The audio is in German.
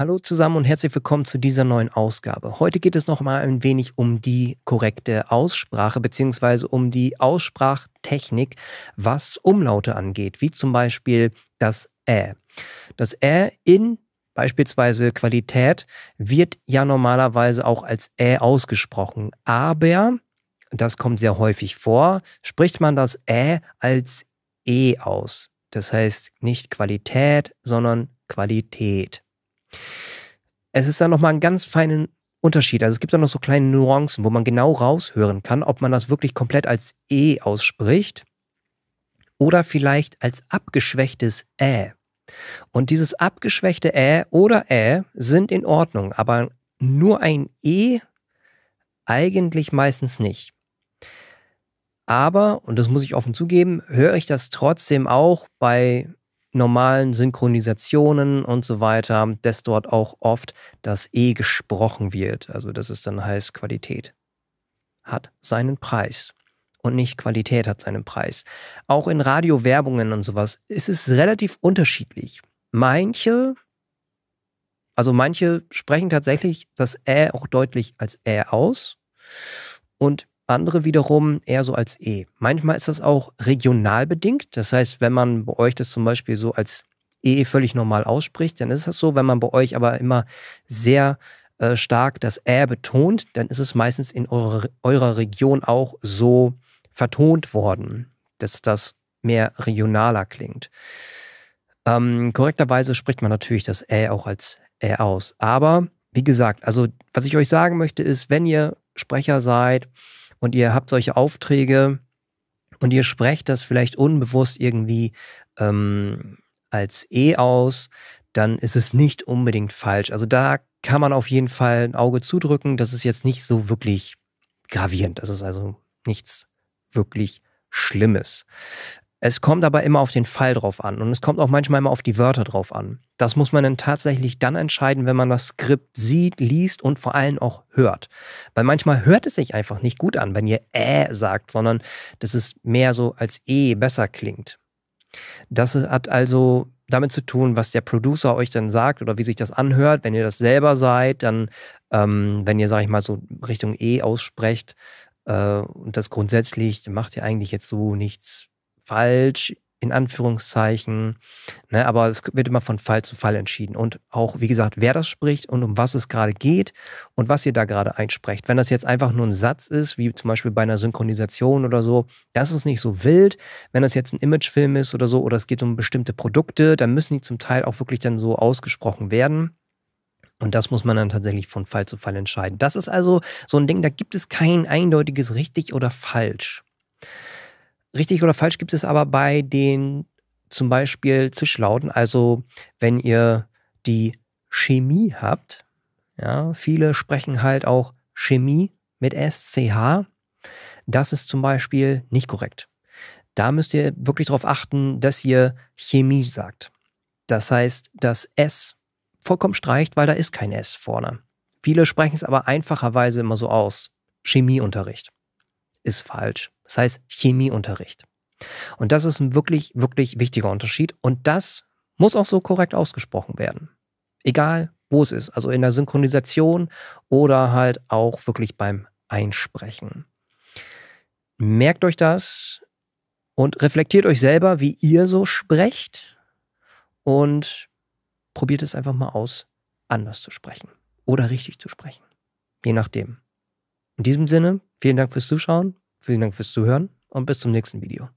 Hallo zusammen und herzlich willkommen zu dieser neuen Ausgabe. Heute geht es noch mal ein wenig um die korrekte Aussprache bzw. um die Aussprachtechnik, was Umlaute angeht, wie zum Beispiel das Ä. Das Ä in beispielsweise Qualität wird ja normalerweise auch als Ä ausgesprochen, aber das kommt sehr häufig vor, spricht man das Ä als E aus. Das heißt nicht Qualität, sondern Qualität. Es ist da nochmal einen ganz feinen Unterschied. Also es gibt da noch so kleine Nuancen, wo man genau raushören kann, ob man das wirklich komplett als E ausspricht oder vielleicht als abgeschwächtes Ä. Und dieses abgeschwächte Ä oder Ä sind in Ordnung, aber nur ein E eigentlich meistens nicht. Aber, und das muss ich offen zugeben, höre ich das trotzdem auch bei normalen Synchronisationen und so weiter, dass dort auch oft das E gesprochen wird. Also dass es dann heißt Qualität hat seinen Preis und nicht Qualität hat seinen Preis. Auch in Radiowerbungen und sowas ist es relativ unterschiedlich. Manche, also manche sprechen tatsächlich das Ä auch deutlich als Ä aus und andere wiederum eher so als E. Manchmal ist das auch regional bedingt. Das heißt, wenn man bei euch das zum Beispiel so als E völlig normal ausspricht, dann ist das so. Wenn man bei euch aber immer sehr äh, stark das Ä betont, dann ist es meistens in eure, eurer Region auch so vertont worden, dass das mehr regionaler klingt. Ähm, korrekterweise spricht man natürlich das Ä auch als Ä aus. Aber wie gesagt, also was ich euch sagen möchte, ist, wenn ihr Sprecher seid, und ihr habt solche Aufträge und ihr sprecht das vielleicht unbewusst irgendwie ähm, als E aus, dann ist es nicht unbedingt falsch. Also da kann man auf jeden Fall ein Auge zudrücken. Das ist jetzt nicht so wirklich gravierend. Das ist also nichts wirklich Schlimmes. Es kommt aber immer auf den Fall drauf an und es kommt auch manchmal immer auf die Wörter drauf an. Das muss man dann tatsächlich dann entscheiden, wenn man das Skript sieht, liest und vor allem auch hört. Weil manchmal hört es sich einfach nicht gut an, wenn ihr äh sagt, sondern dass es mehr so als e besser klingt. Das hat also damit zu tun, was der Producer euch dann sagt oder wie sich das anhört. Wenn ihr das selber seid, dann, ähm, wenn ihr, sag ich mal, so Richtung E aussprecht äh, und das grundsätzlich, macht ihr eigentlich jetzt so nichts falsch, in Anführungszeichen. Ne, aber es wird immer von Fall zu Fall entschieden. Und auch, wie gesagt, wer das spricht und um was es gerade geht und was ihr da gerade einsprecht. Wenn das jetzt einfach nur ein Satz ist, wie zum Beispiel bei einer Synchronisation oder so, das ist nicht so wild. Wenn das jetzt ein Imagefilm ist oder so, oder es geht um bestimmte Produkte, dann müssen die zum Teil auch wirklich dann so ausgesprochen werden. Und das muss man dann tatsächlich von Fall zu Fall entscheiden. Das ist also so ein Ding, da gibt es kein eindeutiges richtig oder falsch. Richtig oder falsch gibt es aber bei den zum Beispiel Zischlauten. Also wenn ihr die Chemie habt, ja, viele sprechen halt auch Chemie mit SCH. Das ist zum Beispiel nicht korrekt. Da müsst ihr wirklich darauf achten, dass ihr Chemie sagt. Das heißt, das S vollkommen streicht, weil da ist kein S vorne. Viele sprechen es aber einfacherweise immer so aus. Chemieunterricht ist falsch das heißt Chemieunterricht. Und das ist ein wirklich, wirklich wichtiger Unterschied und das muss auch so korrekt ausgesprochen werden. Egal, wo es ist, also in der Synchronisation oder halt auch wirklich beim Einsprechen. Merkt euch das und reflektiert euch selber, wie ihr so sprecht und probiert es einfach mal aus, anders zu sprechen oder richtig zu sprechen. Je nachdem. In diesem Sinne, vielen Dank fürs Zuschauen Vielen Dank fürs Zuhören und bis zum nächsten Video.